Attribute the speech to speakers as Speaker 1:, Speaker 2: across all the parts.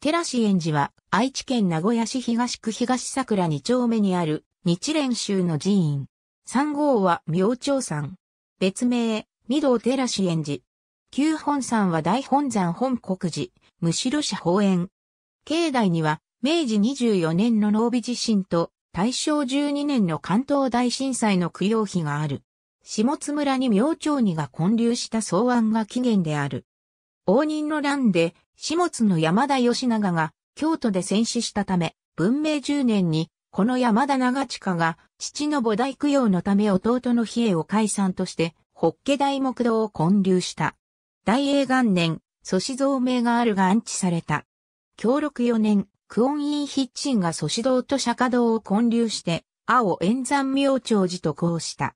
Speaker 1: 寺師園寺は愛知県名古屋市東区東桜二丁目にある日蓮宗の寺院。三号は明朝山。別名、御堂寺師園寺。旧本山は大本山本国寺、むしろ社法園。境内には明治24年の濃尾地震と大正12年の関東大震災の供養碑がある。下津村に明朝にが混流した草案が起源である。応仁の乱で始末の山田義長が京都で戦死したため、文明10年に、この山田長近が、父の菩提供養のため弟の比叡を解散として、法華大木道を建立した。大英元年、祖師造名があるが安置された。協力4年、久遠院筆ン・が祖師堂と釈迦堂を建立して、青円山明長寺と交した。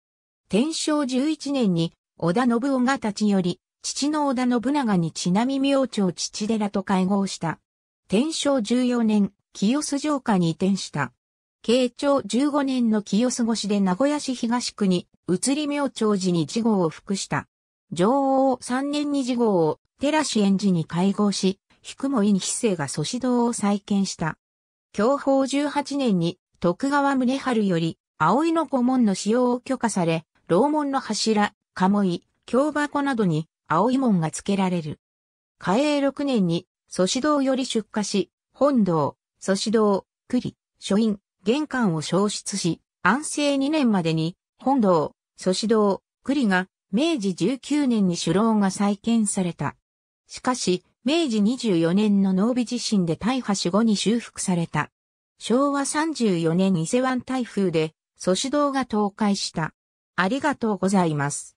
Speaker 1: 天正11年に、織田信夫が立ち寄り、父の織田信長にちなみ明朝父寺と会合した。天正14年、清洲城下に移転した。慶長15年の清洲越しで名古屋市東区に、移り明朝寺に事号を服した。上王3年に事号を、寺師園寺に会合し、引も院筆生が祖師堂を再建した。享保18年に、徳川宗春より、葵の御門の使用を許可され、楼門の柱、鴨居、京箱などに青い門が付けられる。嘉永6年に、祖師堂より出荷し、本堂、祖師堂、栗、書院、玄関を消失し、安政2年までに、本堂、祖師堂、栗が、明治19年に首楼が再建された。しかし、明治24年の濃尾地震で大破死後に修復された。昭和34年伊勢湾台風で、祖師堂が倒壊した。ありがとうございます。